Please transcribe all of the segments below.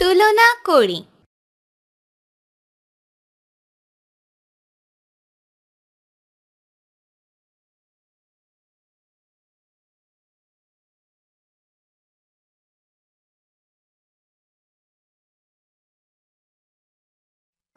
তুলনা করি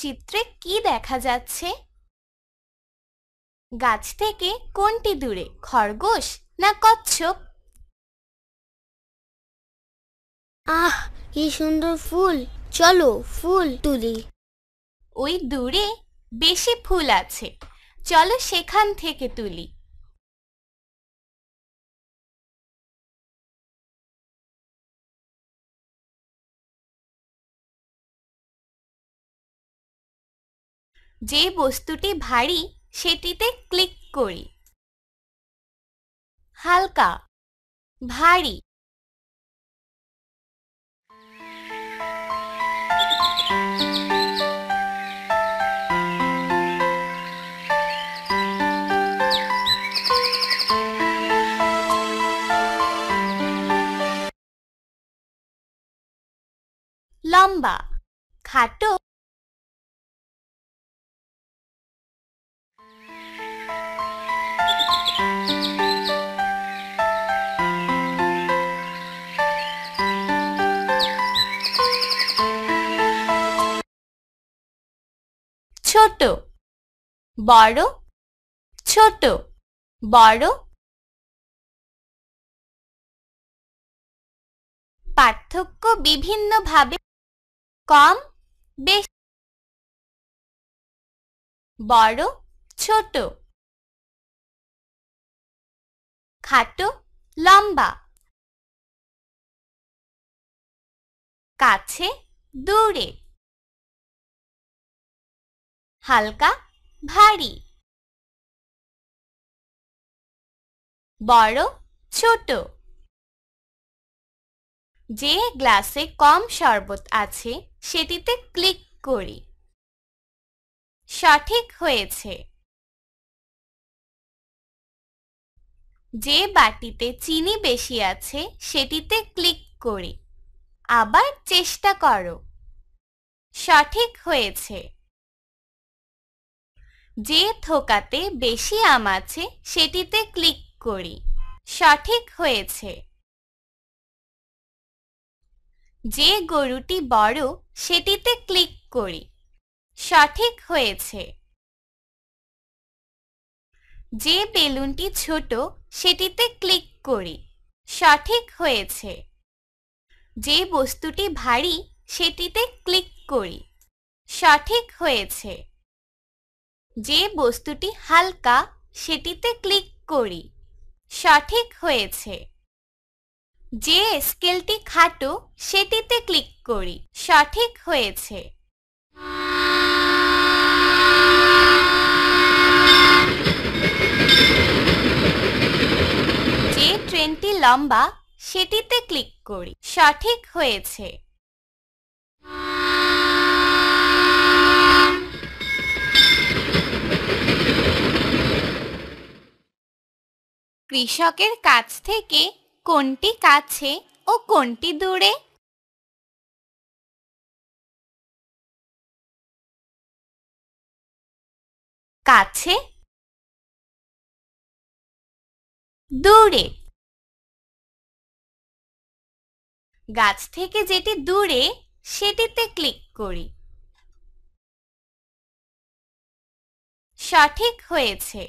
চিত্রে কি দেখা যাচ্ছে গাছ থেকে কোনটি দূরে খরগোশ না কচ্ছপ আহ কি সুন্দর ফুল চলো ফুল তুলি ওই দূরে বেশি ফুল আছে চলো সেখান থেকে তুলি যে বস্তুটি ভারী সেটিতে ক্লিক করি হালকা ভারী লম্বা খাটো ছোট বড় ছোট বড় পার্থক্য বিভিন্নভাবে কম বেশি বড় ছোট খাটো লম্বা কাছে দূরে হালকা ভারী বড় ছোট যে গ্লাসে কম শরবত আছে সেটিতে ক্লিক করি সঠিক হয়েছে যে বাটিতে চিনি বেশি আছে সেটিতে ক্লিক করি আবার চেষ্টা করো সঠিক হয়েছে যে থোকাতে বেশি আম আছে সেটিতে ক্লিক করি সঠিক হয়েছে যে গরুটি বড় সেটিতে ক্লিক করি সঠিক হয়েছে যে বেলুনটি ছোট সেটিতে ক্লিক করি সঠিক হয়েছে যে বস্তুটি ভারী সেটিতে ক্লিক করি সঠিক হয়েছে যে বস্তুটি হালকা সেটিতে ক্লিক করি সঠিক হয়েছে যে স্কেলটি খাটো সেটিতে ক্লিক করি সঠিক হয়েছে যে ট্রেনটি লম্বা সেটিতে ক্লিক করি সঠিক হয়েছে কৃষকের কাছ থেকে কোনটি কাছে ও কোনটি দূরে কাছে দূরে গাছ থেকে যেটি দূরে সেটিতে ক্লিক করি সঠিক হয়েছে